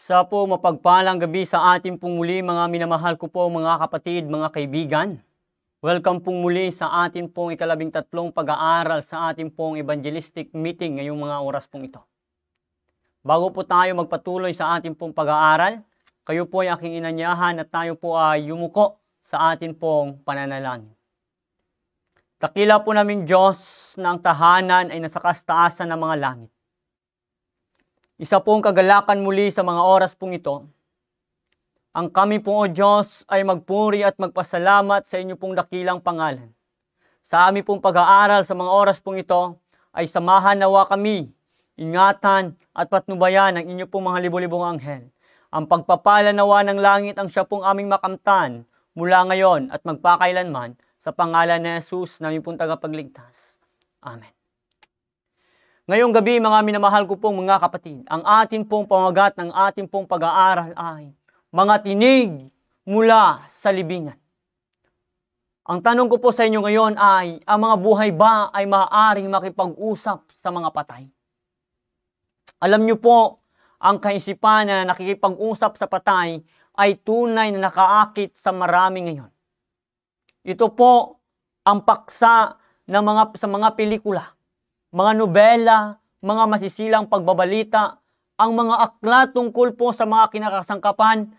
Sa po mapagpalang gabi sa ating pong muli mga minamahal ko po mga kapatid, mga kaibigan. Welcome pong muli sa ating pong ikalabing tatlong pag-aaral sa ating pong evangelistic meeting ngayong mga oras pong ito. Bago po tayo magpatuloy sa ating pong pag-aaral, kayo po ay aking inanyahan at tayo po ay yumuko sa ating pong pananalangin. Takila po namin Diyos na ang tahanan ay nasa kastaasan ng mga langit isa pong kagalakan muli sa mga oras pong ito. Ang kami po o Diyos ay magpuri at magpasalamat sa inyo pong dakilang pangalan. Sa aming pong pag-aaral sa mga oras pong ito ay samahan nawa kami, ingatan at patnubayan ng inyo pong mga libo-libong anghel. Ang pagpapala nawa ng langit ang siya pong aming makamtan mula ngayon at magpakailanman sa pangalan ni Jesus na aming pong tagapagligtas. Amen. Ngayong gabi, mga minamahal ko pong mga kapatid, ang ating pong pamagat ng ating pong pag-aaral ay mga tinig mula sa libingan. Ang tanong ko po sa inyo ngayon ay, ang mga buhay ba ay maaaring makipag-usap sa mga patay? Alam niyo po, ang kaisipan na nakikipag-usap sa patay ay tunay na nakaakit sa marami ngayon. Ito po ang paksa ng mga, sa mga pelikula mga nobela, mga masisilang pagbabalita, ang mga akla tungkol po sa mga kinakasangkapan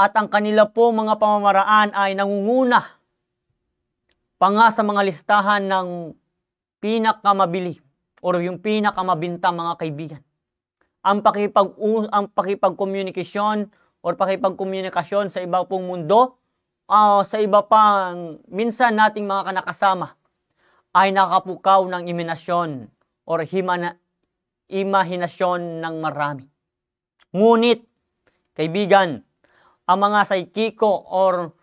at ang kanila po mga pamamaraan ay nangunguna pa nga sa mga listahan ng pinakamabili or yung pinakamabinta mga kaibigan. Ang pakipag ang pakipagkomunikasyon or pakipagkomunikasyon sa iba pong mundo uh, sa iba pang minsan nating mga kanakasama ay nakapukaw ng iminasyon or himana, imahinasyon ng marami. Ngunit, kaibigan, ang mga saikiko or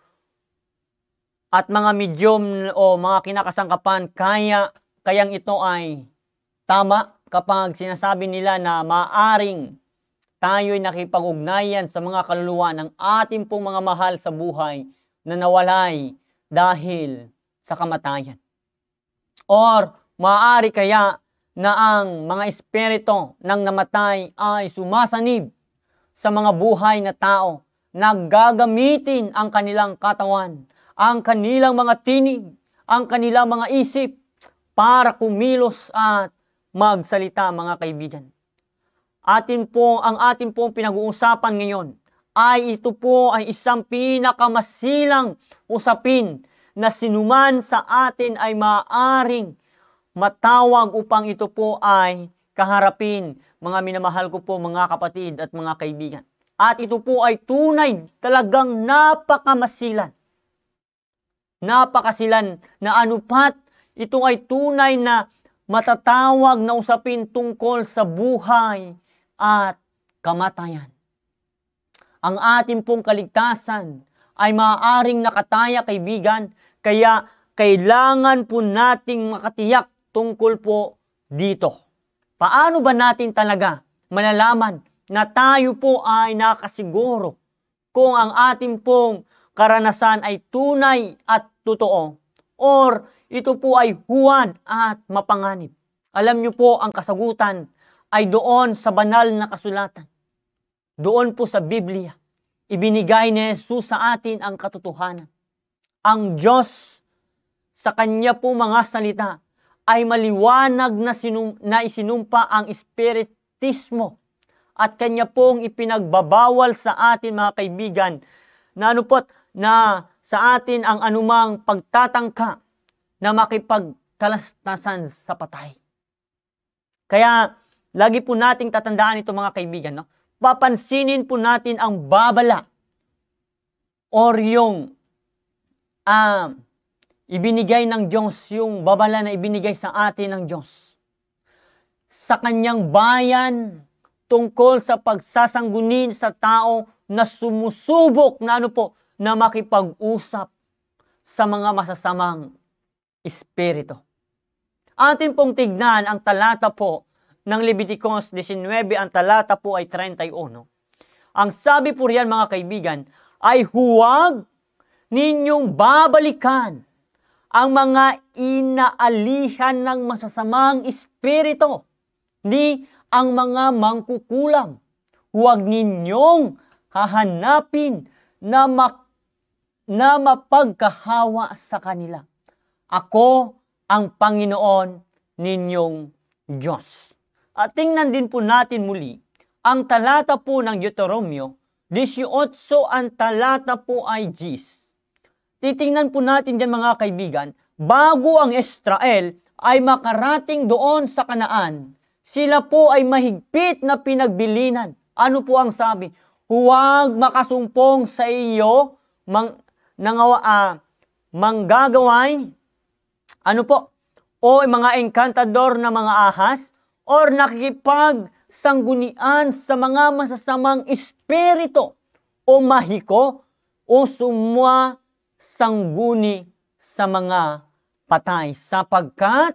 at mga medium o mga kinakasangkapan kaya kayang ito ay tama kapag sinasabi nila na maaring tayo'y nakipag-ugnayan sa mga kaluluwa ng ating pong mga mahal sa buhay na nawalay dahil sa kamatayan. Or maaari kaya na ang mga espirito ng namatay ay sumasanib sa mga buhay na tao na gagamitin ang kanilang katawan, ang kanilang mga tinig, ang kanilang mga isip para kumilos at magsalita mga kaibigan. Atin po, ang atin pong pinag-uusapan ngayon ay ito po ay isang pinakamasilang usapin na sinuman sa atin ay maaring matawag upang ito po ay kaharapin, mga minamahal ko po, mga kapatid at mga kaibigan. At ito po ay tunay, talagang napakamasilan. Napakasilan na anupat, ito ay tunay na matatawag na usapin tungkol sa buhay at kamatayan. Ang ating pong kaligtasan ay maaaring nakataya kaibigan. Kaya kailangan po nating makatiyak tungkol po dito. Paano ba natin talaga malalaman na tayo po ay nakasiguro kung ang ating pong karanasan ay tunay at totoo or ito po ay huwad at mapanganib. Alam niyo po ang kasagutan ay doon sa banal na kasulatan. Doon po sa Biblia ibinigay ni Jesus sa atin ang katotohanan. Ang Diyos sa kanya po mga salita ay maliwanag na, sinum- na isinumpa ang espiritismo at kanya pong ipinagbabawal sa atin mga kaibigan na ano na sa atin ang anumang pagtatangka na makipagkalastasan sa patay. Kaya lagi po nating tatandaan ito mga kaibigan, no? papansinin po natin ang babala or yung um, ibinigay ng Diyos, yung babala na ibinigay sa atin ng Diyos. Sa kanyang bayan, tungkol sa pagsasanggunin sa tao na sumusubok na ano po, na makipag-usap sa mga masasamang espiritu. Atin pong tignan ang talata po ng Leviticus 19, ang talata po ay 31. Ang sabi po riyan mga kaibigan ay huwag ninyong babalikan ang mga inaalihan ng masasamang espirito ni ang mga mangkukulam. Huwag ninyong hahanapin na, mak- na mapagkahawa sa kanila. Ako ang Panginoon ninyong Diyos. At tingnan din po natin muli ang talata po ng Deuteronomio 18 ang talata po ay Jis. Titingnan po natin dyan mga kaibigan, bago ang Israel ay makarating doon sa kanaan, sila po ay mahigpit na pinagbilinan. Ano po ang sabi? Huwag makasumpong sa iyo mang, nangawa, uh, ah, manggagawain, ano po, o mga engkantador na mga ahas, or nakikipagsangunian sa mga masasamang espirito o mahiko o sumwa sangguni sa mga patay sapagkat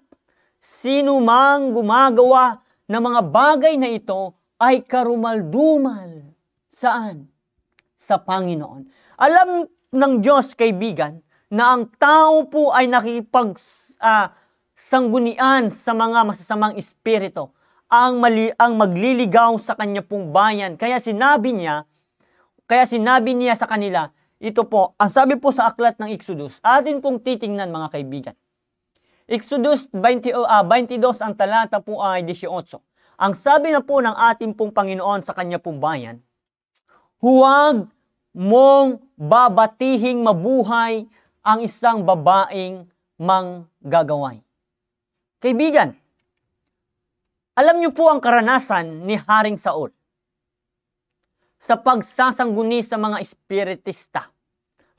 sino mang gumagawa ng mga bagay na ito ay karumaldumal. Saan? Sa Panginoon. Alam ng Diyos, kaibigan, na ang tao po ay nakipag uh, sanggunian sa mga masasamang espiritu ang mali ang magliligaw sa kanya pong bayan. Kaya sinabi niya, kaya sinabi niya sa kanila, ito po, ang sabi po sa aklat ng Exodus, atin pong titingnan mga kaibigan. Exodus 20, uh, 22, ang talata po ay 18. Ang sabi na po ng ating pong Panginoon sa kanya pong bayan, Huwag mong babatihing mabuhay ang isang babaeng manggagaway. Kaibigan, alam niyo po ang karanasan ni Haring Saul sa pagsasangguni sa mga espiritista.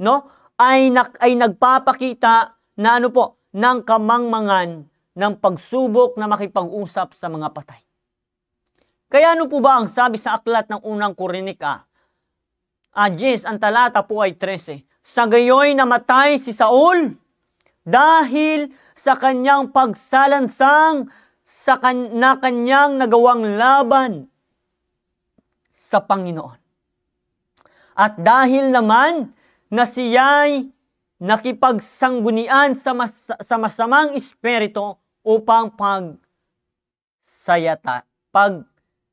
No? Ay, nak, ay nagpapakita na ano po, ng kamangmangan ng pagsubok na makipag-usap sa mga patay. Kaya ano po ba ang sabi sa aklat ng unang Korinika? Ajis, ah, ang talata po ay 13. Sa gayoy namatay si Saul dahil sa kanyang pagsalansang sa kan- na kanyang nagawang laban sa Panginoon. At dahil naman na siya'y nakipagsangunian sa, mas- sa masamang espiritu upang pag sayata, pag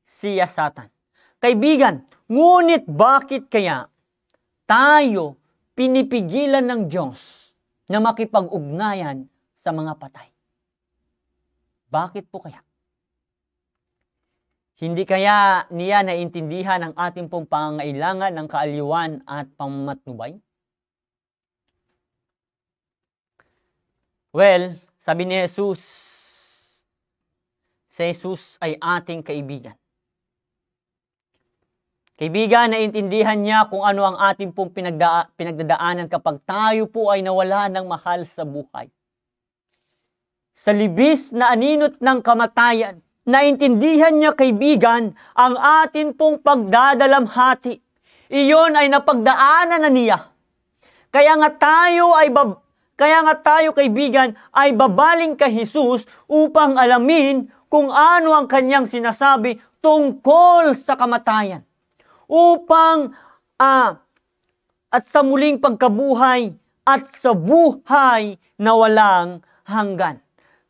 siyasatan. Kaibigan, ngunit bakit kaya tayo pinipigilan ng Diyos na makipag-ugnayan sa mga patay. Bakit po kaya? Hindi kaya niya naintindihan ang ating pong pangangailangan ng kaaliwan at pamamatnubay? Well, sabi ni Jesus, si Jesus ay ating kaibigan. Kaibigan, naintindihan niya kung ano ang ating pong pinagda- pinagdadaanan kapag tayo po ay nawala ng mahal sa buhay. Sa libis na aninot ng kamatayan, naintindihan niya kaibigan ang atin pong pagdadalamhati. Iyon ay napagdaanan na niya. Kaya nga tayo ay bab- kaya nga tayo kaibigan ay babaling kay Jesus upang alamin kung ano ang kanyang sinasabi tungkol sa kamatayan. Upang ah, at sa muling pagkabuhay at sa buhay na walang hanggan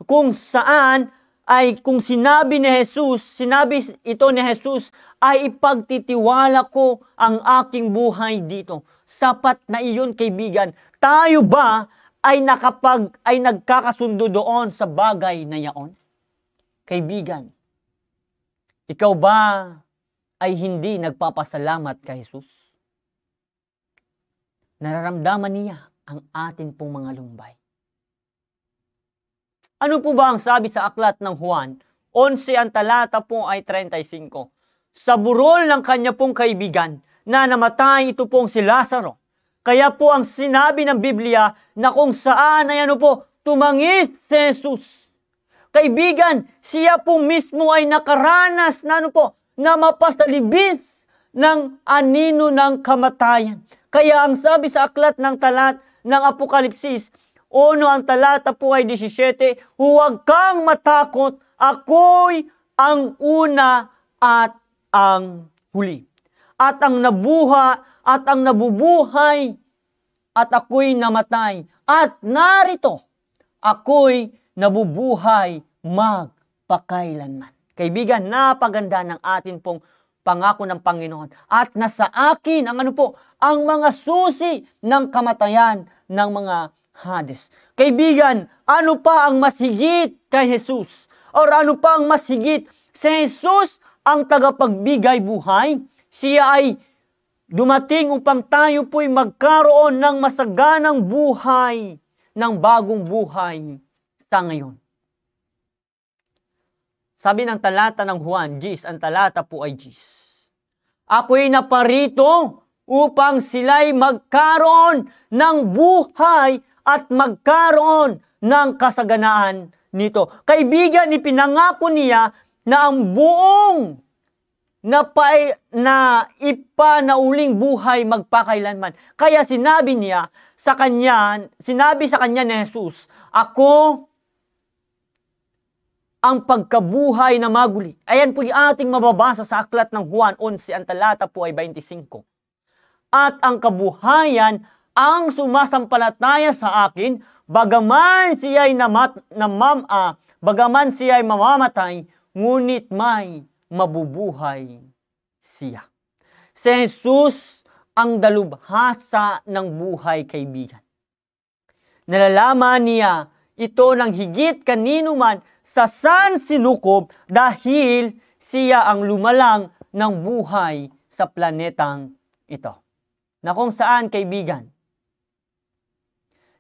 kung saan ay kung sinabi ni Jesus, sinabi ito ni Jesus, ay ipagtitiwala ko ang aking buhay dito. Sapat na iyon kaibigan. Tayo ba ay nakapag ay nagkakasundo doon sa bagay na iyon? Kaibigan, ikaw ba ay hindi nagpapasalamat kay Jesus? Nararamdaman niya ang atin pong mga lumbay. Ano po ba ang sabi sa aklat ng Juan? 11 ang talata po ay 35. Sa burol ng kanya pong kaibigan na namatay ito pong si Lazaro. Kaya po ang sinabi ng Biblia na kung saan ay ano po, tumangis si Jesus. Kaibigan, siya po mismo ay nakaranas na ano po, na mapastalibis ng anino ng kamatayan. Kaya ang sabi sa aklat ng talat ng Apokalipsis, Ono ang talata po ay 17, Huwag kang matakot, ako'y ang una at ang huli. At ang nabuha at ang nabubuhay at ako'y namatay. At narito, ako'y nabubuhay magpakailanman. Kaibigan, napaganda ng atin pong pangako ng Panginoon. At nasa akin ang ano po, ang mga susi ng kamatayan ng mga Hades. Kaibigan, ano pa ang mas higit kay Jesus? O ano pa ang mas higit? Si Jesus ang tagapagbigay buhay. Siya ay dumating upang tayo po'y magkaroon ng masaganang buhay, ng bagong buhay sa ngayon. Sabi ng talata ng Juan, Jesus, ang talata po ay Jesus. Ako'y naparito upang sila'y magkaroon ng buhay at magkaroon ng kasaganaan nito. Kaibigan, ipinangako niya na ang buong na, pa, na ipanauling buhay magpakailanman. Kaya sinabi niya sa kanya, sinabi sa kanya ni Jesus, Ako ang pagkabuhay na maguli. Ayan po yung ating mababasa sa aklat ng Juan 11, ang talata po ay 25. At ang kabuhayan ang sumasampalataya sa akin, bagaman siya ay namat, namam, ah, bagaman siya ay mamamatay, ngunit may mabubuhay siya. Si Jesus ang dalubhasa ng buhay kaibigan. Nalalaman niya ito ng higit kanino man sa san sinukob dahil siya ang lumalang ng buhay sa planetang ito. Na kung saan kaibigan,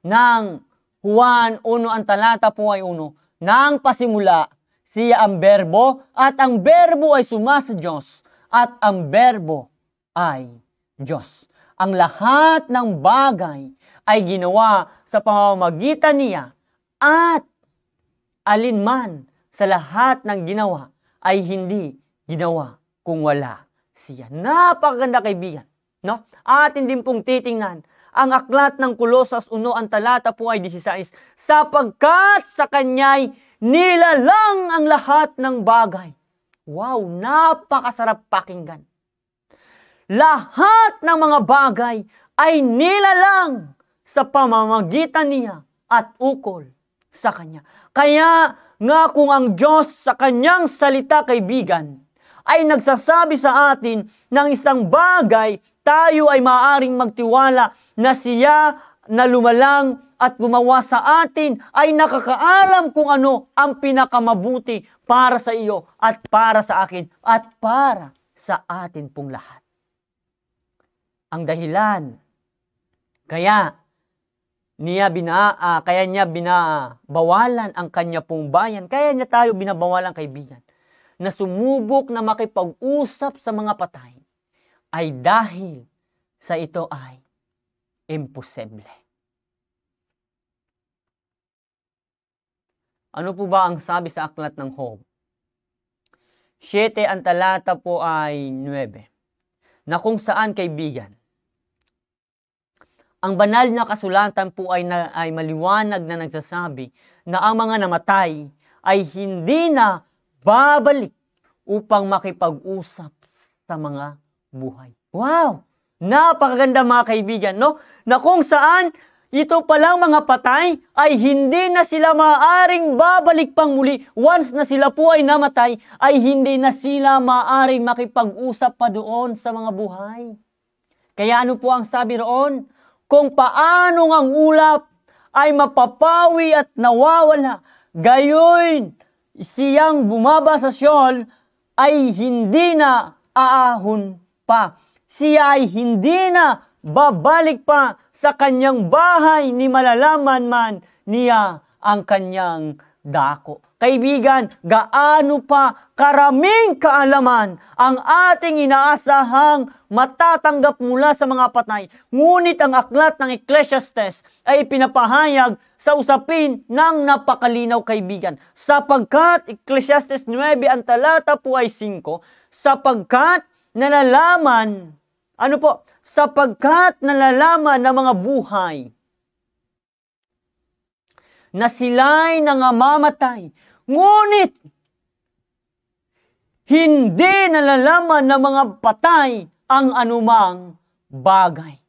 ng Juan 1 ang talata po ay 1, nang pasimula siya ang berbo at ang berbo ay sumas sa Diyos at ang berbo ay Diyos. Ang lahat ng bagay ay ginawa sa pamamagitan niya at alinman sa lahat ng ginawa ay hindi ginawa kung wala siya. Napakaganda kaibigan. No? Atin din pong titingnan ang aklat ng Kulosas 1 ang talata po ay 16, sapagkat sa kanya'y nilalang ang lahat ng bagay. Wow, napakasarap pakinggan. Lahat ng mga bagay ay nilalang sa pamamagitan niya at ukol sa Kanya. Kaya nga kung ang Diyos sa Kanyang salita, kaibigan, ay nagsasabi sa atin ng isang bagay tayo ay maaaring magtiwala na siya na lumalang at gumawa sa atin ay nakakaalam kung ano ang pinakamabuti para sa iyo at para sa akin at para sa atin pong lahat. Ang dahilan kaya niya bina uh, kaya niya binabawalan ang kanya pong bayan, kaya niya tayo binabawalan kaibigan na sumubok na makipag-usap sa mga patay ay dahil sa ito ay imposible. Ano po ba ang sabi sa aklat ng Hob? 7 ang talata po ay 9. Na kung saan kaibigan, ang banal na kasulatan po ay, na, ay maliwanag na nagsasabi na ang mga namatay ay hindi na babalik upang makipag-usap sa mga buhay. Wow! Napakaganda mga kaibigan, no? Na kung saan ito palang mga patay ay hindi na sila maaring babalik pang muli. Once na sila po ay namatay, ay hindi na sila maaring makipag-usap pa doon sa mga buhay. Kaya ano po ang sabi roon? Kung paano ang ulap ay mapapawi at nawawala, gayon siyang bumaba sa siyol ay hindi na aahon pa. Siya ay hindi na babalik pa sa kanyang bahay ni malalaman man niya ang kanyang dako. Kaibigan, gaano pa karaming kaalaman ang ating inaasahang matatanggap mula sa mga patay. Ngunit ang aklat ng Ecclesiastes ay pinapahayag sa usapin ng napakalinaw kaibigan. Sapagkat, Ecclesiastes 9, ang talata po ay 5, sapagkat nalalaman, ano po, sapagkat nalalaman ng mga buhay na sila'y nangamamatay, ngunit hindi nalalaman ng mga patay ang anumang bagay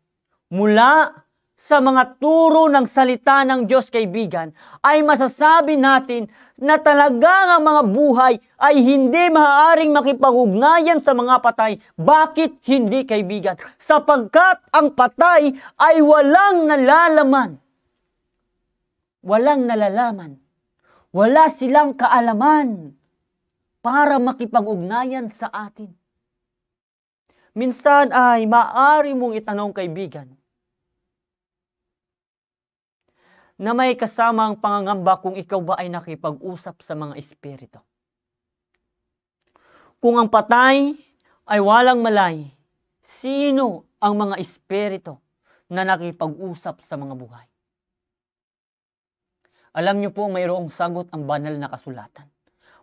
mula sa mga turo ng salita ng Diyos kaibigan, ay masasabi natin na talagang ang mga buhay ay hindi maaaring makipag-ugnayan sa mga patay. Bakit hindi kaibigan? Sapagkat ang patay ay walang nalalaman. Walang nalalaman. Wala silang kaalaman para makipag-ugnayan sa atin. Minsan ay maaari mong itanong kaibigan, na may kasama pangangamba kung ikaw ba ay nakipag-usap sa mga espiritu. Kung ang patay ay walang malay, sino ang mga espiritu na nakipag-usap sa mga buhay? Alam niyo po, mayroong sagot ang banal na kasulatan.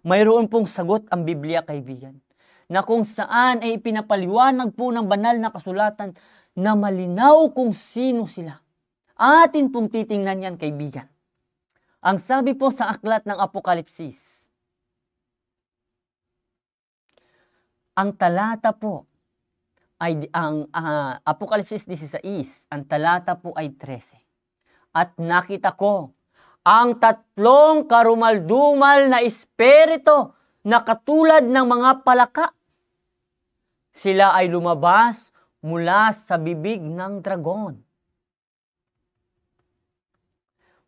Mayroon pong sagot ang Biblia, kaibigan, na kung saan ay ipinapaliwanag po ng banal na kasulatan na malinaw kung sino sila Atin pong titingnan yan, kaibigan. Ang sabi po sa aklat ng Apokalipsis, ang talata po ay ang uh, Apokalipsis 16, ang talata po ay 13. At nakita ko ang tatlong karumaldumal na espirito na katulad ng mga palaka. Sila ay lumabas mula sa bibig ng dragon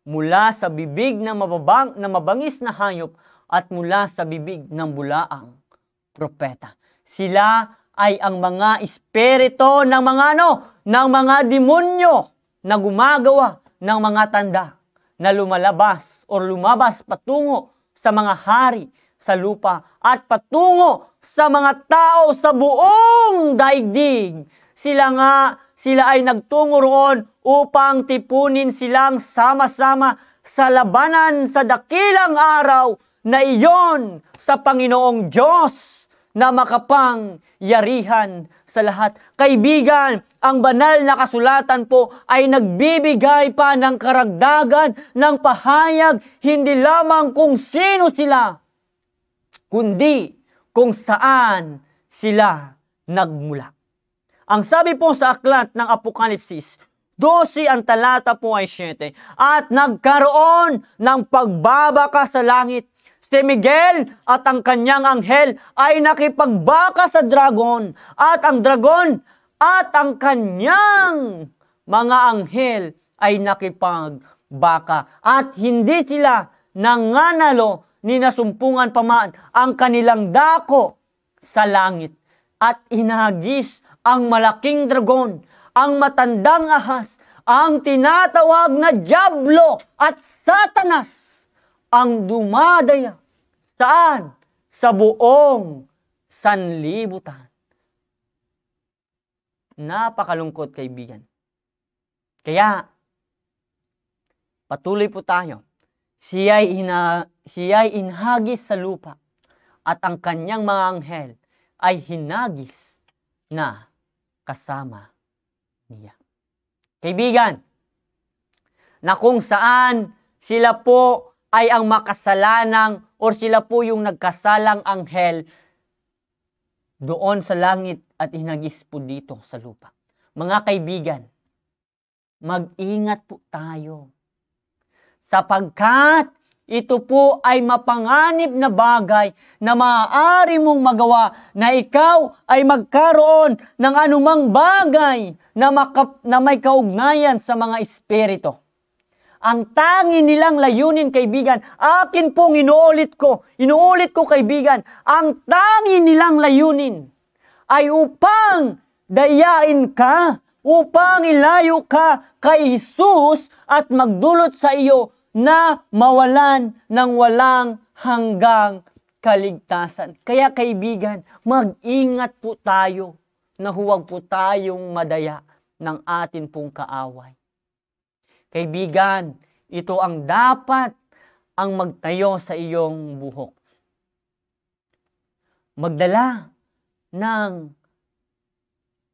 mula sa bibig ng mababang, na mabangis na hayop at mula sa bibig ng bulaang propeta. Sila ay ang mga espirito ng mga ano, ng mga demonyo na gumagawa ng mga tanda na lumalabas o lumabas patungo sa mga hari sa lupa at patungo sa mga tao sa buong daigdig sila nga sila ay nagtungo roon upang tipunin silang sama-sama sa labanan sa dakilang araw na iyon sa Panginoong Diyos na makapang yarihan sa lahat. Kaibigan, ang banal na kasulatan po ay nagbibigay pa ng karagdagan ng pahayag hindi lamang kung sino sila, kundi kung saan sila nagmula. Ang sabi po sa aklat ng Apokalipsis, 12 ang talata po ay 7. At nagkaroon ng pagbabaka sa langit. Si Miguel at ang kanyang anghel ay nakipagbaka sa dragon. At ang dragon at ang kanyang mga anghel ay nakipagbaka. At hindi sila nanganalo ni nasumpungan pamaan ang kanilang dako sa langit at inagis ang malaking dragon, ang matandang ahas, ang tinatawag na Diablo at Satanas ang dumadaya saan? Sa buong sanlibutan. Napakalungkot kaibigan. Kaya, patuloy po tayo. Siya'y, ina, siya'y inhagis sa lupa at ang kanyang mga anghel ay hinagis na kasama niya. Kaibigan, na kung saan sila po ay ang makasalanang or sila po yung nagkasalang anghel doon sa langit at hinagis po dito sa lupa. Mga kaibigan, mag-ingat po tayo sapagkat ito po ay mapanganib na bagay na maaari mong magawa na ikaw ay magkaroon ng anumang bagay na, makap, na may kaugnayan sa mga espirito. Ang tangi nilang layunin, kaibigan, akin pong inuulit ko, inuulit ko, kaibigan, ang tangi nilang layunin ay upang dayain ka, upang ilayo ka kay Jesus at magdulot sa iyo na mawalan ng walang hanggang kaligtasan. Kaya kaibigan, mag-ingat po tayo na huwag po tayong madaya ng atin pong kaaway. Kaibigan, ito ang dapat ang magtayo sa iyong buhok. Magdala ng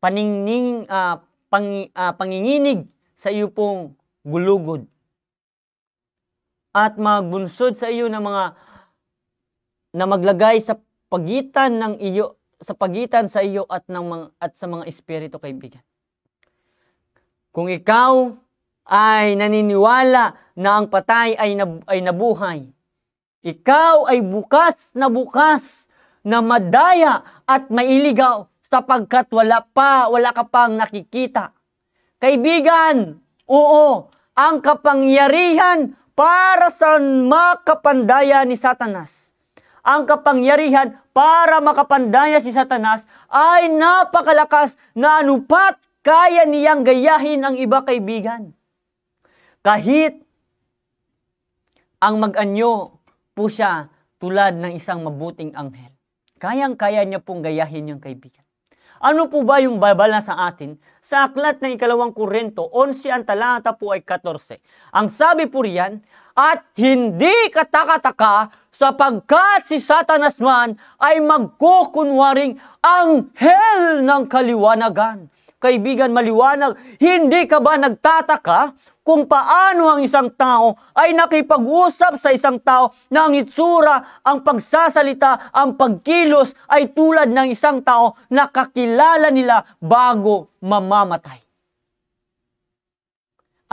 paningning, uh, ah, pang, uh, ah, panginginig sa iyo pong gulugod at magbunsod sa iyo ng mga na maglagay sa pagitan ng iyo sa pagitan sa iyo at ng mga, at sa mga espiritu kaibigan. Kung ikaw ay naniniwala na ang patay ay nab, ay nabuhay, ikaw ay bukas na bukas na madaya at mailigaw sapagkat wala pa, wala ka pang nakikita. Kaibigan, oo, ang kapangyarihan para sa makapandaya ni Satanas. Ang kapangyarihan para makapandaya si Satanas ay napakalakas na anupat kaya niyang gayahin ang iba kaibigan. Kahit ang mag-anyo po siya tulad ng isang mabuting anghel. Kayang-kaya niya pong gayahin yung kaibigan. Ano po ba yung babala sa atin? Sa aklat ng ikalawang kurento, 11 ang talata po ay 14. Ang sabi po riyan, at hindi katakataka sapagkat si Satanas man ay magkukunwaring anghel ng kaliwanagan. Kaibigan, maliwanag, hindi ka ba nagtataka kung paano ang isang tao ay nakipag-usap sa isang tao na ang itsura, ang pagsasalita, ang pagkilos ay tulad ng isang tao na kakilala nila bago mamamatay.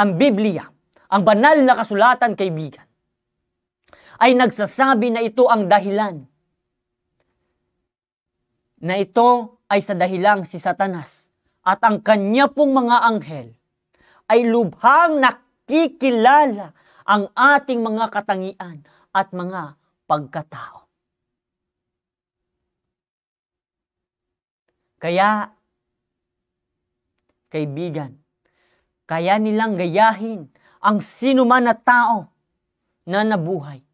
Ang Biblia, ang banal na kasulatan kaibigan, ay nagsasabi na ito ang dahilan. Na ito ay sa dahilang si Satanas at ang kanya pong mga anghel ay lubhang nakikilala ang ating mga katangian at mga pagkatao. Kaya, kaibigan, kaya nilang gayahin ang sinuman na tao na nabuhay.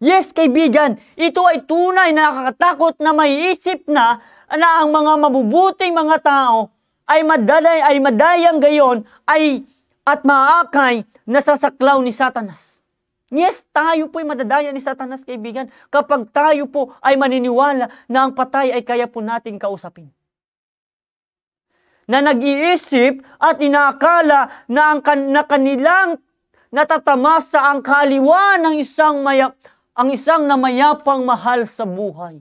Yes, kaibigan, ito ay tunay na nakakatakot na may isip na na ang mga mabubuting mga tao ay madalay ay madayang gayon ay at maakay nasasaklaw ni Satanas. Yes, tayo po ay madadaya ni Satanas, kaibigan, kapag tayo po ay maniniwala na ang patay ay kaya po natin kausapin. Na nag-iisip at inaakala na ang kan- na kanilang natatamasa ang kaliwa ng isang maya- ang isang na mayapang mahal sa buhay.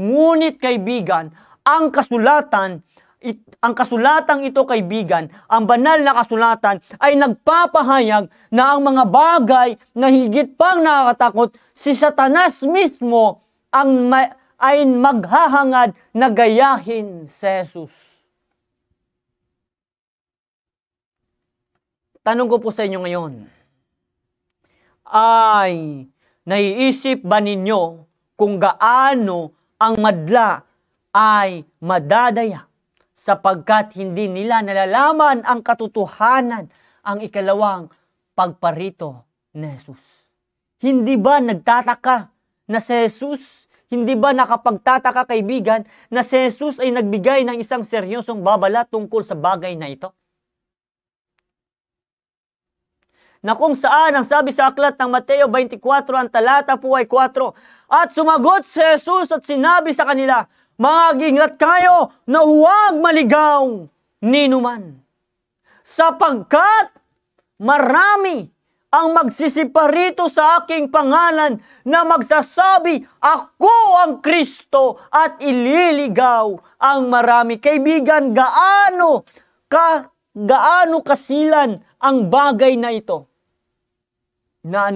Ngunit kaibigan, ang kasulatan it, ang kasulatang ito kaibigan, ang banal na kasulatan ay nagpapahayag na ang mga bagay na higit pang nakakatakot si Satanas mismo ang ma- ay maghahangad na gayahin si Jesus. Tanong ko po sa inyo ngayon, ay naiisip ba ninyo kung gaano ang madla ay madadaya sapagkat hindi nila nalalaman ang katotohanan, ang ikalawang pagparito ni Jesus. Hindi ba nagtataka na si Jesus hindi ba nakapagtataka kaibigan na si Jesus ay nagbigay ng isang seryosong babala tungkol sa bagay na ito? Na kung saan ang sabi sa aklat ng Mateo 24 ang talata po ay 4, At sumagot si Jesus at sinabi sa kanila, magingat kayo na huwag maligaw ninuman. Sapagkat marami ang magsisiparito sa aking pangalan na magsasabi, Ako ang Kristo at ililigaw ang marami. Kaibigan, gaano, ka, gaano kasilan ang bagay na ito? Na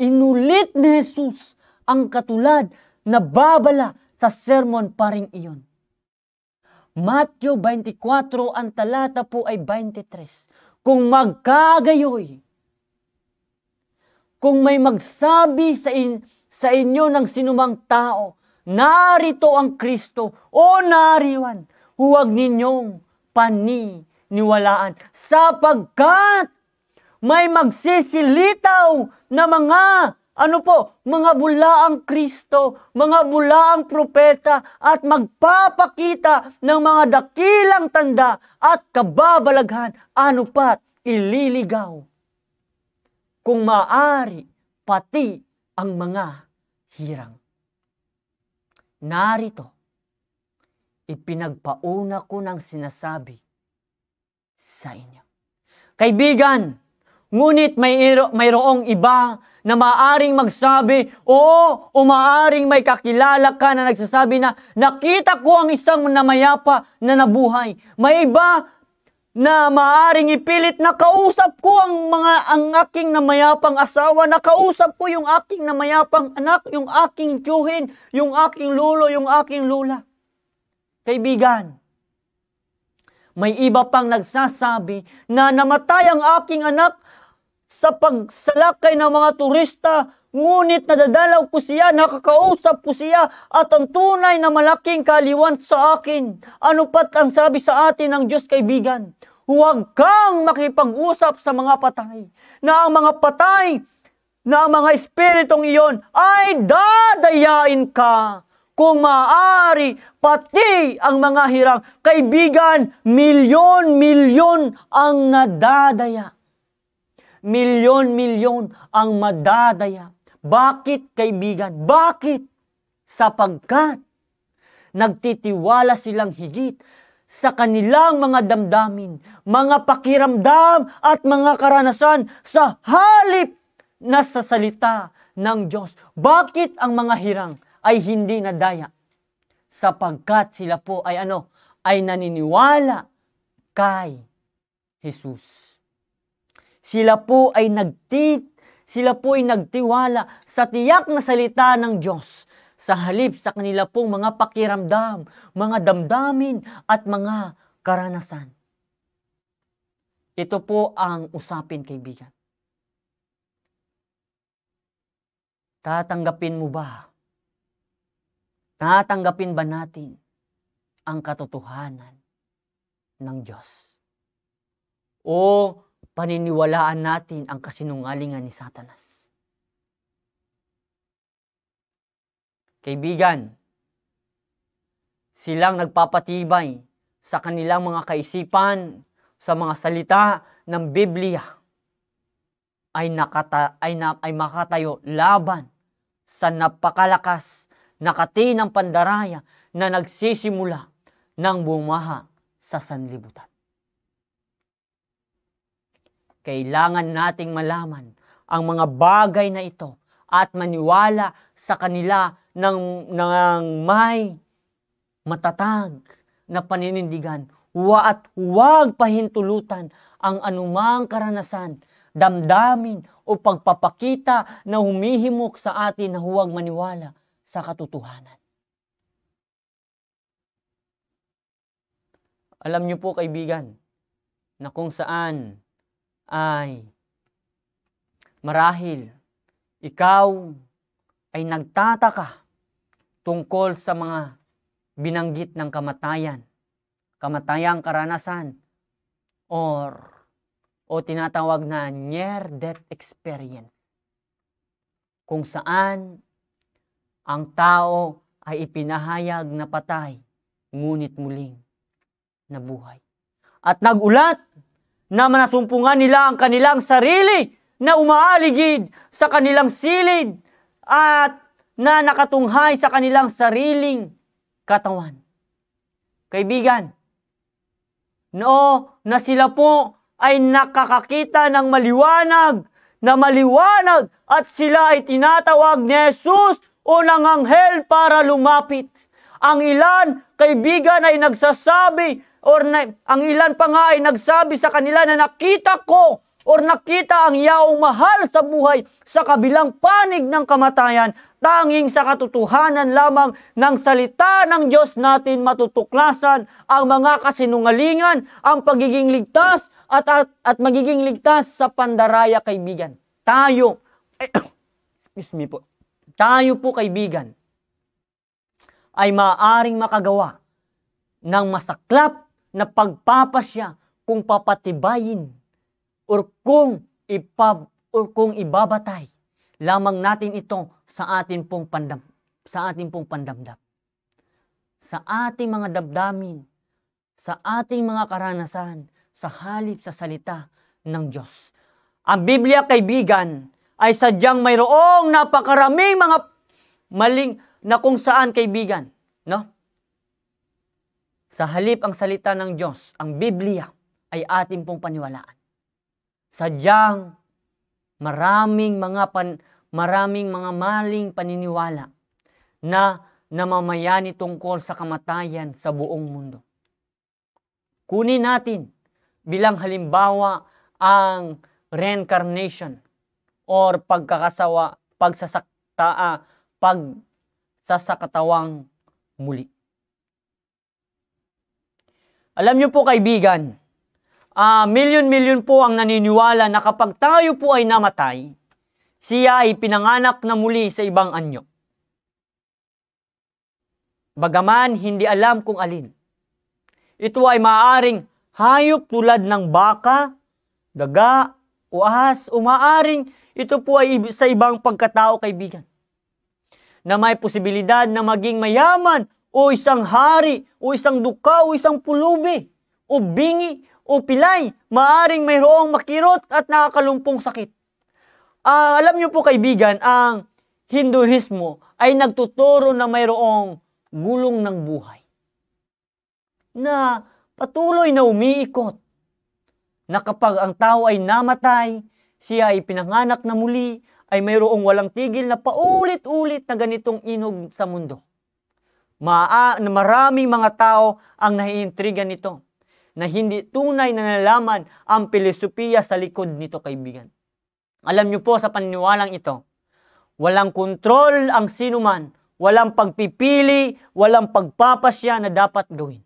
inulit ni Jesus ang katulad na babala sa sermon paring iyon. Matthew 24, ang talata po ay 23. Kung magkagayoy, kung may magsabi sa, in, sa inyo ng sinumang tao, narito ang Kristo o nariwan, huwag ninyong paniniwalaan sapagkat may magsisilitaw na mga ano po? Mga bulaang Kristo, mga bulaang propeta at magpapakita ng mga dakilang tanda at kababalaghan ano pat ililigaw. Kung maari, pati ang mga hirang. Narito, ipinagpauna ko ng sinasabi sa inyo. Kaibigan, Ngunit may mayroong iba na maaring magsabi, oo, o maaring may kakilala ka na nagsasabi na, nakita ko ang isang namayapa na nabuhay. May iba na maaring ipilit na kausap ko ang mga ang aking namayapang asawa, nakausap ko yung aking namayapang anak, yung aking tiyuhin, yung aking lolo, yung aking lola. Kaibigan, may iba pang nagsasabi na namatay ang aking anak sa pagsalakay ng mga turista, ngunit nadadalaw ko siya, nakakausap ko siya, at ang tunay na malaking kaliwan sa akin. Ano pat ang sabi sa atin ng Diyos kaibigan? Huwag kang makipag-usap sa mga patay, na ang mga patay, na ang mga espiritong iyon ay dadayain ka. Kung maaari, pati ang mga hirang kaibigan, milyon-milyon ang nadadaya milyon-milyon ang madadaya. Bakit, kaibigan? Bakit? Sapagkat nagtitiwala silang higit sa kanilang mga damdamin, mga pakiramdam at mga karanasan sa halip na sa salita ng Diyos. Bakit ang mga hirang ay hindi nadaya? Sapagkat sila po ay ano? Ay naniniwala kay Jesus. Sila po ay nagtit, sila po ay nagtiwala sa tiyak na salita ng Diyos sa halip sa kanila pong mga pakiramdam, mga damdamin at mga karanasan. Ito po ang usapin kaibigan. Tatanggapin mo ba? Tatanggapin ba natin ang katotohanan ng Diyos? O paniniwalaan natin ang kasinungalingan ni Satanas. Kaibigan, silang nagpapatibay sa kanilang mga kaisipan, sa mga salita ng Biblia ay, nakata, ay, na, ay makatayo laban sa napakalakas na katinang pandaraya na nagsisimula ng bumaha sa sanlibutan. Kailangan nating malaman ang mga bagay na ito at maniwala sa kanila ng, ng may matatag na paninindigan wa at huwag pahintulutan ang anumang karanasan, damdamin o pagpapakita na humihimok sa atin na huwag maniwala sa katotohanan. Alam niyo po kaibigan na kung saan ay marahil ikaw ay nagtataka tungkol sa mga binanggit ng kamatayan, kamatayang karanasan, or o tinatawag na near-death experience, kung saan ang tao ay ipinahayag na patay, ngunit muling nabuhay. At nagulat na manasumpungan nila ang kanilang sarili na umaaligid sa kanilang silid at na nakatunghay sa kanilang sariling katawan. Kaibigan, noo na sila po ay nakakakita ng maliwanag na maliwanag at sila ay tinatawag ni Jesus o ng anghel para lumapit. Ang ilan, kaibigan, ay nagsasabi or na, ang ilan pa nga ay nagsabi sa kanila na nakita ko or nakita ang yaong mahal sa buhay sa kabilang panig ng kamatayan, tanging sa katotohanan lamang ng salita ng Diyos natin matutuklasan ang mga kasinungalingan, ang pagiging ligtas at, at, at magiging ligtas sa pandaraya kaibigan. Tayo, eh, excuse me po, tayo po kaibigan ay maaring makagawa ng masaklap na pagpapasya kung papatibayin or kung ipab or kung ibabatay lamang natin ito sa atin pong pandam sa atin pong pandamdam sa ating mga damdamin sa ating mga karanasan sa halip sa salita ng Diyos ang Biblia kaibigan ay sadyang mayroong napakaraming mga maling na kung saan kaibigan no sa halip ang salita ng Diyos, ang Biblia, ay ating pong paniwalaan. Sadyang maraming mga pan, maraming mga maling paniniwala na namamayani tungkol sa kamatayan sa buong mundo. Kunin natin bilang halimbawa ang reincarnation or pagkakasawa, pagsasakta, ah, pagsasakatawang muli. Alam niyo po kaibigan, uh, milyon-milyon po ang naniniwala na kapag tayo po ay namatay, siya ay pinanganak na muli sa ibang anyo. Bagaman hindi alam kung alin. Ito ay maaaring hayop tulad ng baka, daga, o ahas, o maaaring ito po ay sa ibang pagkatao kaibigan. Na may posibilidad na maging mayaman o isang hari, o isang duka, o isang pulubi, o bingi, o pilay, maaring mayroong makirot at nakakalumpong sakit. Uh, alam niyo po kaibigan, ang Hinduismo ay nagtuturo na mayroong gulong ng buhay na patuloy na umiikot na kapag ang tao ay namatay, siya ay pinanganak na muli, ay mayroong walang tigil na paulit-ulit na ganitong inog sa mundo. Maa maraming mga tao ang naiintriga nito na hindi tunay na nalaman ang filosofiya sa likod nito kaibigan. Alam niyo po sa paniniwalang ito, walang kontrol ang sinuman, walang pagpipili, walang pagpapasya na dapat gawin.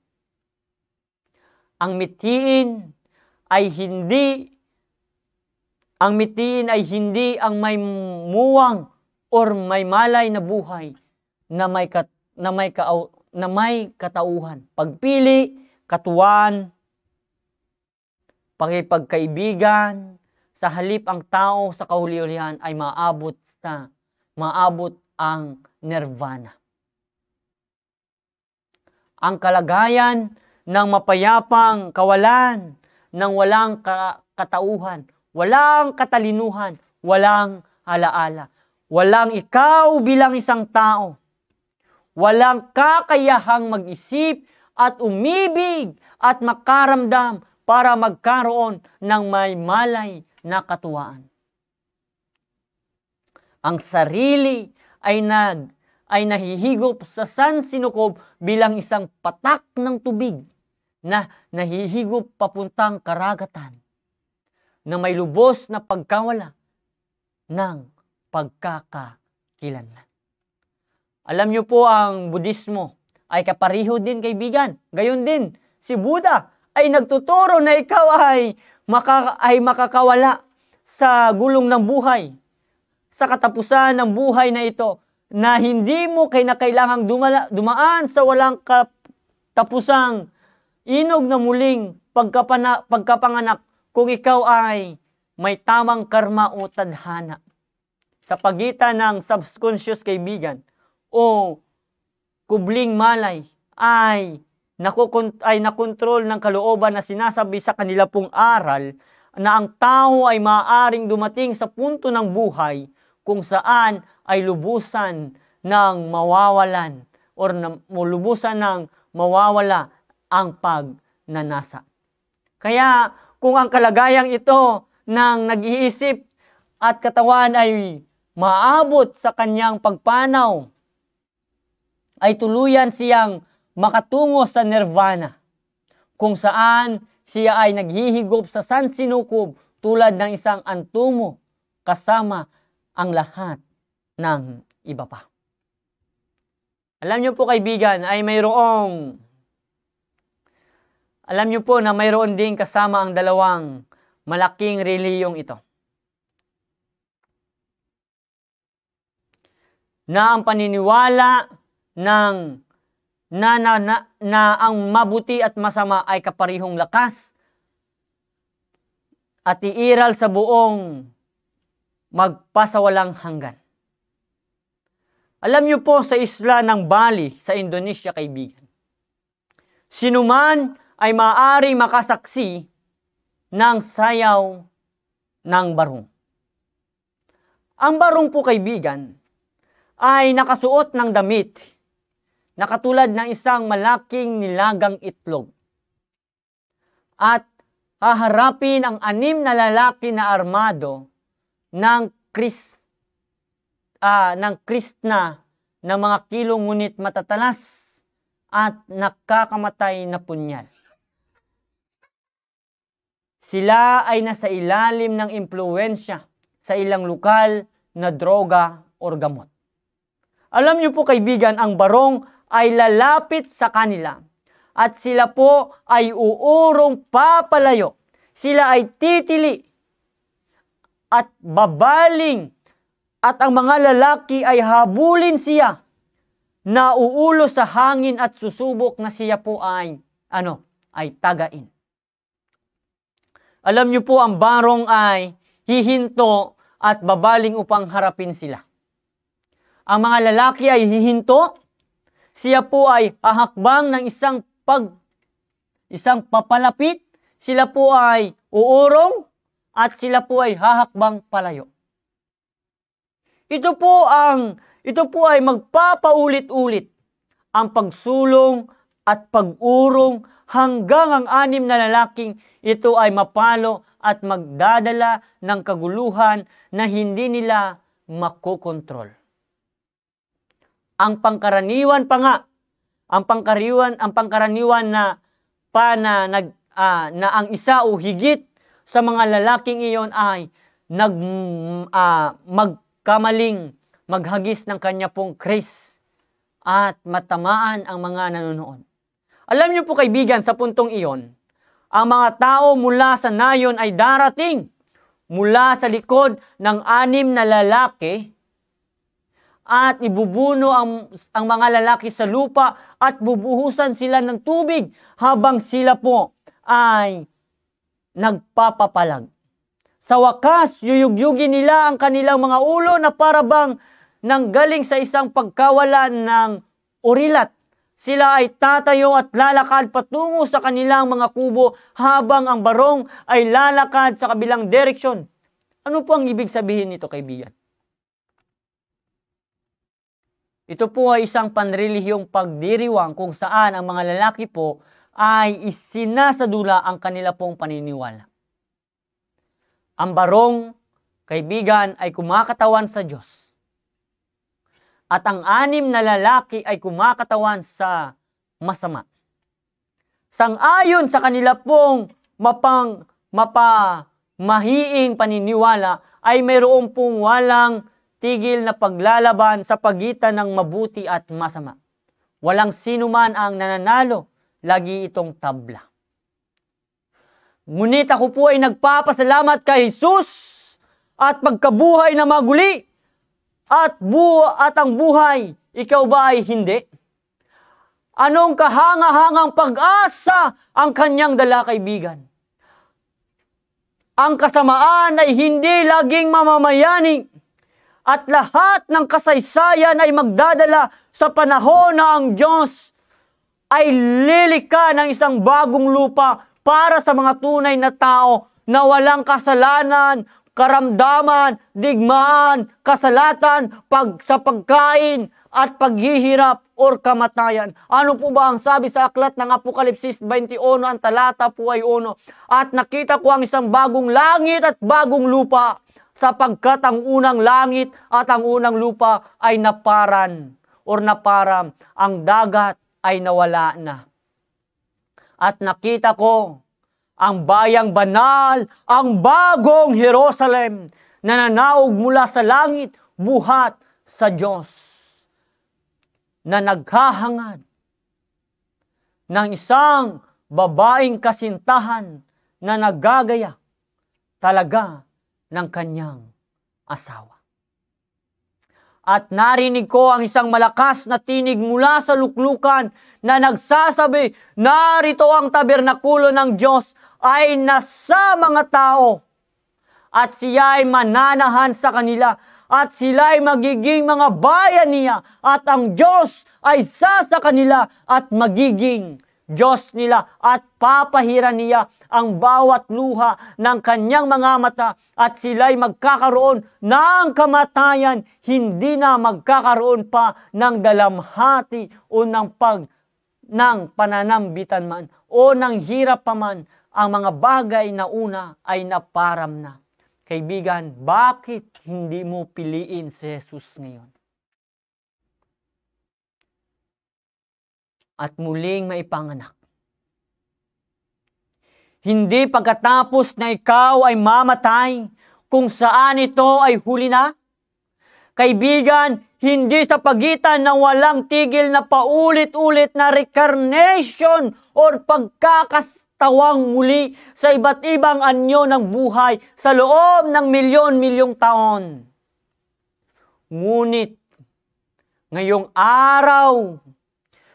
Ang mitiin ay hindi ang mitiin ay hindi ang may muwang or may malay na buhay na may kat na may, ka na may katauhan. Pagpili, katuan, pakipagkaibigan, sa halip ang tao sa kahuli-hulihan ay maabot sa maabot ang nirvana. Ang kalagayan ng mapayapang kawalan ng walang ka- katauhan, walang katalinuhan, walang alaala, walang ikaw bilang isang tao walang kakayahang mag-isip at umibig at makaramdam para magkaroon ng may malay na katuwaan. Ang sarili ay nag ay nahihigop sa San Sinukob bilang isang patak ng tubig na nahihigop papuntang karagatan na may lubos na pagkawala ng pagkakakilanlan. Alam nyo po ang Budismo ay kapariho din kaibigan. Gayon din, si Buddha ay nagtuturo na ikaw ay, maka, ay makakawala sa gulong ng buhay, sa katapusan ng buhay na ito, na hindi mo kay kailangang dumala, dumaan sa walang katapusang inog na muling pagkapana, pagkapanganak kung ikaw ay may tamang karma o tadhana. Sa pagitan ng subconscious kaibigan, o kubling malay ay nakukon ay nakontrol ng kalooban na sinasabi sa kanila pong aral na ang tao ay maaaring dumating sa punto ng buhay kung saan ay lubusan ng mawawalan or na, lubusan ng mawawala ang pagnanasa. Kaya kung ang kalagayang ito ng nag-iisip at katawan ay maabot sa kanyang pagpanaw ay tuluyan siyang makatungo sa nirvana, kung saan siya ay naghihigop sa sansinukob tulad ng isang antumo kasama ang lahat ng iba pa. Alam niyo po kaibigan ay mayroong alam niyo po na mayroon din kasama ang dalawang malaking reliyong ito. Na ang paniniwala ng na, na, na, na ang mabuti at masama ay kaparihong lakas at iiral sa buong magpasawalang hanggan. Alam niyo po sa isla ng Bali sa Indonesia kaibigan, sinuman ay maaari makasaksi ng sayaw ng barong. Ang barong po kaibigan ay nakasuot ng damit na katulad ng isang malaking nilagang itlog. At haharapin ang anim na lalaki na armado ng Krist uh, ng Kristna na mga kilo ngunit matatalas at nakakamatay na punyal. Sila ay nasa ilalim ng impluensya sa ilang lokal na droga o gamot. Alam niyo po kaibigan, ang barong ay lalapit sa kanila at sila po ay uurong papalayo. Sila ay titili at babaling at ang mga lalaki ay habulin siya na uulo sa hangin at susubok na siya po ay ano ay tagain. Alam niyo po ang barong ay hihinto at babaling upang harapin sila. Ang mga lalaki ay hihinto siya po ay ahakbang ng isang pag isang papalapit, sila po ay uurong at sila po ay hahakbang palayo. Ito po ang ito po ay magpapaulit-ulit ang pagsulong at pag-urong hanggang ang anim na lalaking ito ay mapalo at magdadala ng kaguluhan na hindi nila makokontrol ang pangkaraniwan pa nga, ang pangkaraniwan, ang pangkaraniwan na pa na, nag, uh, na ang isa o higit sa mga lalaking iyon ay nag, uh, magkamaling, maghagis ng kanya pong kris at matamaan ang mga nanonood. Alam niyo po kaibigan, sa puntong iyon, ang mga tao mula sa nayon ay darating mula sa likod ng anim na lalaki at ibubuno ang, ang mga lalaki sa lupa at bubuhusan sila ng tubig habang sila po ay nagpapapalag. Sa wakas, yuyugyugin nila ang kanilang mga ulo na parabang nang galing sa isang pagkawalan ng urilat. Sila ay tatayo at lalakad patungo sa kanilang mga kubo habang ang barong ay lalakad sa kabilang direksyon. Ano po ang ibig sabihin nito kaibigan? Ito po ay isang panrelihiyong pagdiriwang kung saan ang mga lalaki po ay isinasadula ang kanila pong paniniwala. Ang barong, kaibigan, ay kumakatawan sa Diyos. At ang anim na lalaki ay kumakatawan sa masama. Sangayon sa kanila pong mapang, mapa, mahiing paniniwala ay mayroon pong walang tigil na paglalaban sa pagitan ng mabuti at masama. Walang sino man ang nananalo, lagi itong tabla. Ngunit ako po ay nagpapasalamat kay Jesus at pagkabuhay na maguli at bu at ang buhay, ikaw ba ay hindi? Anong kahanga-hangang pag-asa ang kanyang dala kaibigan? Ang kasamaan ay hindi laging mamamayaning at lahat ng kasaysayan ay magdadala sa panahon na ang Diyos ay lilika ng isang bagong lupa para sa mga tunay na tao na walang kasalanan, karamdaman, digmaan, kasalatan, pag, sa pagkain at paghihirap o kamatayan. Ano po ba ang sabi sa aklat ng Apokalipsis 21, ang talata po ay 1? At nakita ko ang isang bagong langit at bagong lupa sapagkat ang unang langit at ang unang lupa ay naparan or naparam. Ang dagat ay nawala na. At nakita ko ang bayang banal, ang bagong Jerusalem na nanaog mula sa langit, buhat sa Diyos na naghahangad ng isang babaeng kasintahan na nagagaya talaga ng kanyang asawa. At narinig ko ang isang malakas na tinig mula sa luklukan na nagsasabi, narito ang tabernakulo ng Diyos ay nasa mga tao at siya ay mananahan sa kanila at sila ay magiging mga bayan niya at ang Diyos ay sa sa kanila at magiging Diyos nila at papahiran niya ang bawat luha ng kanyang mga mata at sila'y magkakaroon ng kamatayan, hindi na magkakaroon pa ng dalamhati o ng pag ng pananambitan man o ng hirap pa man ang mga bagay na una ay naparam na. Kaibigan, bakit hindi mo piliin si Jesus ngayon? at muling maipanganak. Hindi pagkatapos na ikaw ay mamatay kung saan ito ay huli na. Kaibigan, hindi sa pagitan ng walang tigil na paulit-ulit na recarnation or pagkakastawang muli sa iba't ibang anyo ng buhay sa loob ng milyon-milyong taon. Ngunit, ngayong araw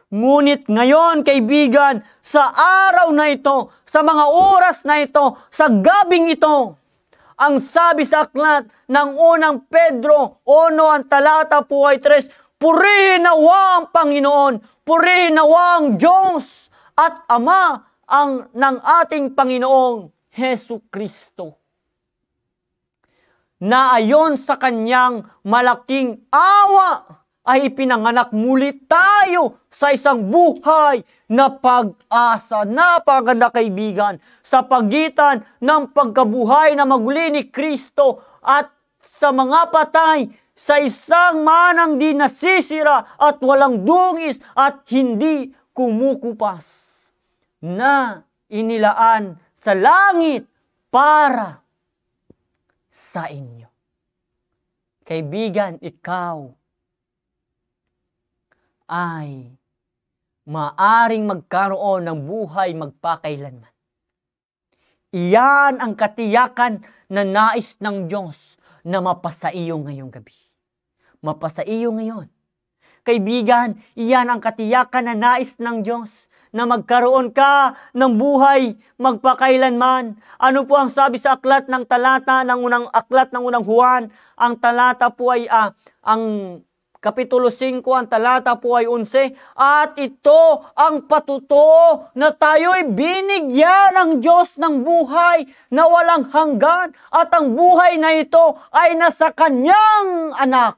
Ngunit ngayon, kaibigan, sa araw na ito, sa mga oras na ito, sa gabing ito, ang sabi sa aklat ng unang Pedro, ono ang talata po ay tres, purihin nawa ang Panginoon, purihin nawa ang Diyos at Ama ang, ng ating Panginoong Heso Kristo na ayon sa kanyang malaking awa ay ipinanganak muli tayo sa isang buhay na pag-asa. Napaganda kaibigan sa pagitan ng pagkabuhay na maguli ni Kristo at sa mga patay sa isang manang di nasisira at walang dungis at hindi kumukupas na inilaan sa langit para sa inyo. Kaibigan, ikaw ay maaring magkaroon ng buhay magpakailanman. Iyan ang katiyakan na nais ng Diyos na mapasa iyo ngayong gabi. Mapasa iyo ngayon. Kaibigan, iyan ang katiyakan na nais ng Diyos na magkaroon ka ng buhay magpakailanman. Ano po ang sabi sa aklat ng talata ng unang aklat ng unang Juan? Ang talata po ay uh, ang Kapitulo 5, ang talata po ay 11, At ito ang patuto na tayo'y binigyan ng Diyos ng buhay na walang hanggan at ang buhay na ito ay nasa kanyang anak.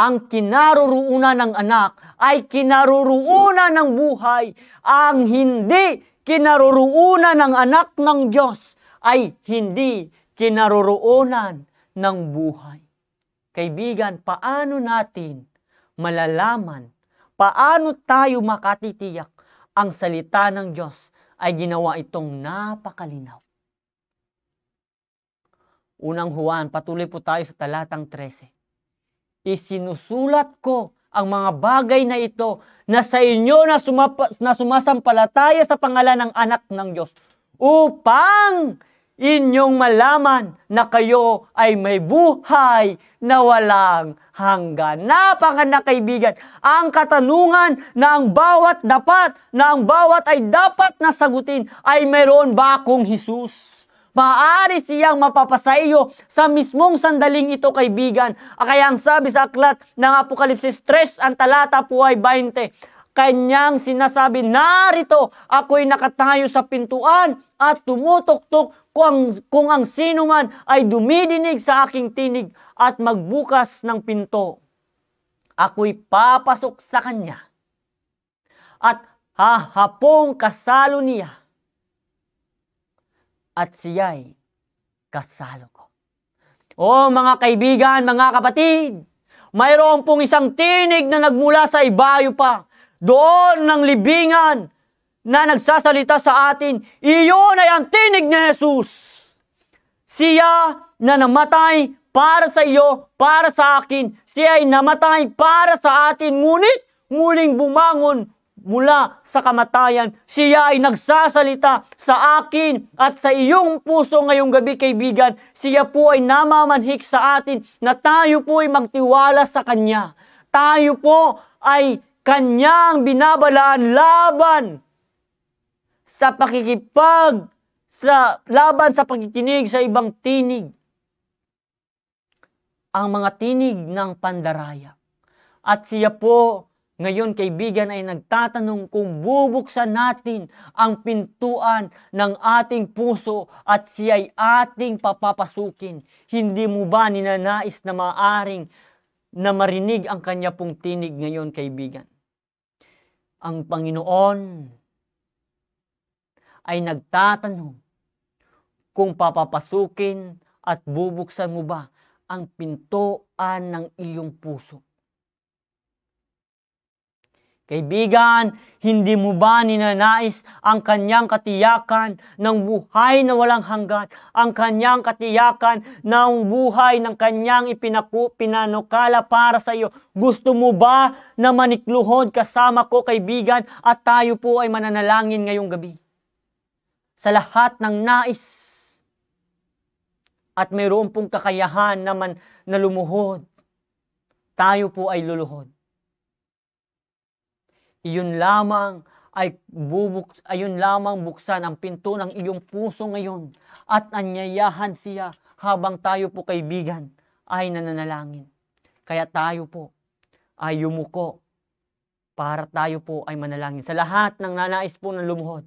Ang kinaroroonan ng anak ay kinaroroonan ng buhay. Ang hindi kinaroroonan ng anak ng Diyos ay hindi kinaroroonan ng buhay. Kaibigan, paano natin malalaman, paano tayo makatitiyak ang salita ng Diyos ay ginawa itong napakalinaw. Unang Juan, patuloy po tayo sa talatang 13. Isinusulat ko ang mga bagay na ito na sa inyo na, sumapa, na sumasampalataya sa pangalan ng anak ng Diyos upang inyong malaman na kayo ay may buhay na walang hanggan. Napakaganda kaibigan, ang katanungan na ang bawat dapat, na ang bawat ay dapat na sagutin ay mayroon ba akong Hesus? Maaari siyang mapapasa iyo sa mismong sandaling ito kaibigan. Kaya ang sabi sa aklat ng Apokalipsis 3, ang talata po ay 20, kanyang sinasabi, narito ako'y nakatayo sa pintuan at tumutok-tok kung, kung ang sino man ay dumidinig sa aking tinig at magbukas ng pinto, ako'y papasok sa kanya at hahapong kasalo niya at siya'y kasalo ko. O mga kaibigan, mga kapatid, mayroon pong isang tinig na nagmula sa ibayo pa, doon ng libingan na nagsasalita sa atin, iyon ay ang tinig ni Jesus. Siya na namatay para sa iyo, para sa akin. Siya ay namatay para sa atin, ngunit muling bumangon mula sa kamatayan. Siya ay nagsasalita sa akin at sa iyong puso ngayong gabi, kaibigan. Siya po ay namamanhik sa atin na tayo po ay magtiwala sa Kanya. Tayo po ay Kanyang binabalaan laban sa pakikipag sa laban sa pagkikinig sa ibang tinig. Ang mga tinig ng pandaraya. At siya po ngayon kaibigan ay nagtatanong kung bubuksan natin ang pintuan ng ating puso at siya ay ating papapasukin. Hindi mo ba ninanais na maaring na marinig ang kanya pong tinig ngayon kaibigan? Ang Panginoon ay nagtatanong kung papapasukin at bubuksan mo ba ang pintuan ng iyong puso. Kaibigan, hindi mo ba ninanais ang kanyang katiyakan ng buhay na walang hanggan? Ang kanyang katiyakan ng buhay ng kanyang ipinaku, pinanukala para sa iyo? Gusto mo ba na manikluhod kasama ko, kaibigan, at tayo po ay mananalangin ngayong gabi? sa lahat ng nais at mayroon pong kakayahan naman na lumuhod, tayo po ay luluhod. Iyon lamang ay bubuks, ayun lamang buksan ang pinto ng iyong puso ngayon at anyayahan siya habang tayo po kaibigan ay nananalangin. Kaya tayo po ay yumuko para tayo po ay manalangin. Sa lahat ng nanais po ng lumuhod,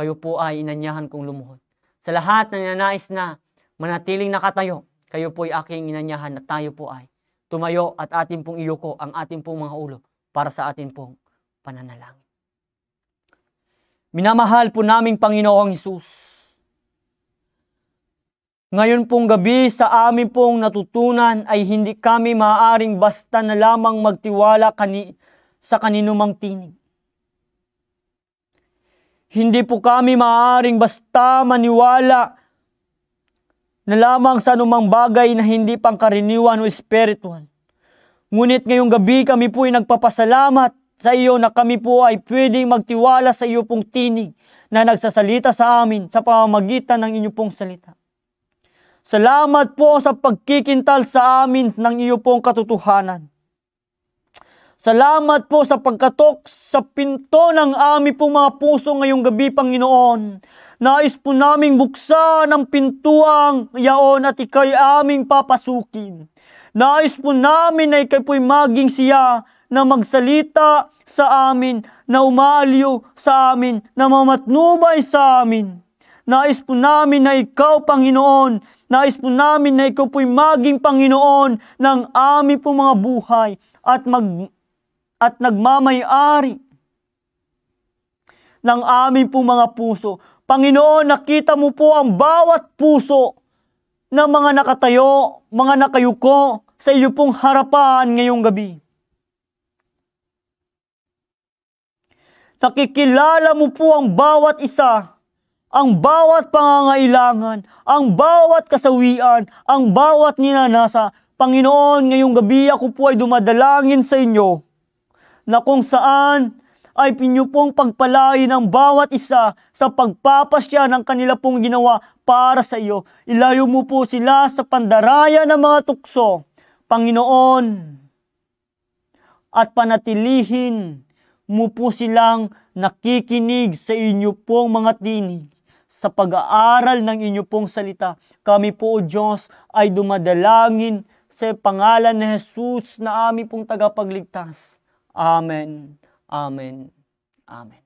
kayo po ay inanyahan kong lumuhod. Sa lahat ng nanais na manatiling nakatayo, kayo po ay aking inanyahan na tayo po ay tumayo at atin pong iyuko ang ating pong mga ulo para sa atin pong pananalangin. Minamahal po naming Panginoong Isus. Ngayon pong gabi sa amin pong natutunan ay hindi kami maaaring basta na lamang magtiwala kani, sa kaninumang tinig. Hindi po kami maaring basta maniwala na lamang sa anumang bagay na hindi pangkariniwan o spiritual. Ngunit ngayong gabi kami po ay nagpapasalamat sa iyo na kami po ay pwedeng magtiwala sa iyo pong tinig na nagsasalita sa amin sa pamamagitan ng inyo pong salita. Salamat po sa pagkikintal sa amin ng iyo pong katotohanan. Salamat po sa pagkatok sa pinto ng aming pong mga puso ngayong gabi, Panginoon. Nais po naming buksan ang pintuang yaon at ikay aming papasukin. Nais po namin na ikay po'y maging siya na magsalita sa amin, na umaliw sa amin, na mamatnubay sa amin. Nais po namin na ikaw, Panginoon, nais po namin na ikaw po'y maging Panginoon ng aming po mga buhay at mag at nagmamayari ng aming pong mga puso. Panginoon, nakita mo po ang bawat puso ng mga nakatayo, mga nakayuko sa iyo pong harapan ngayong gabi. Nakikilala mo po ang bawat isa, ang bawat pangangailangan, ang bawat kasawian, ang bawat ninanasa. Panginoon, ngayong gabi ako po ay dumadalangin sa inyo na kung saan ay pinyupong pagpalain ng bawat isa sa pagpapasya ng kanila pong ginawa para sa iyo. Ilayo mo po sila sa pandaraya ng mga tukso, Panginoon. At panatilihin mo po silang nakikinig sa inyo pong mga tinig sa pag-aaral ng inyo pong salita. Kami po, O Diyos, ay dumadalangin sa pangalan ni Jesus na aming pong tagapagligtas Amen. Amen. Amen.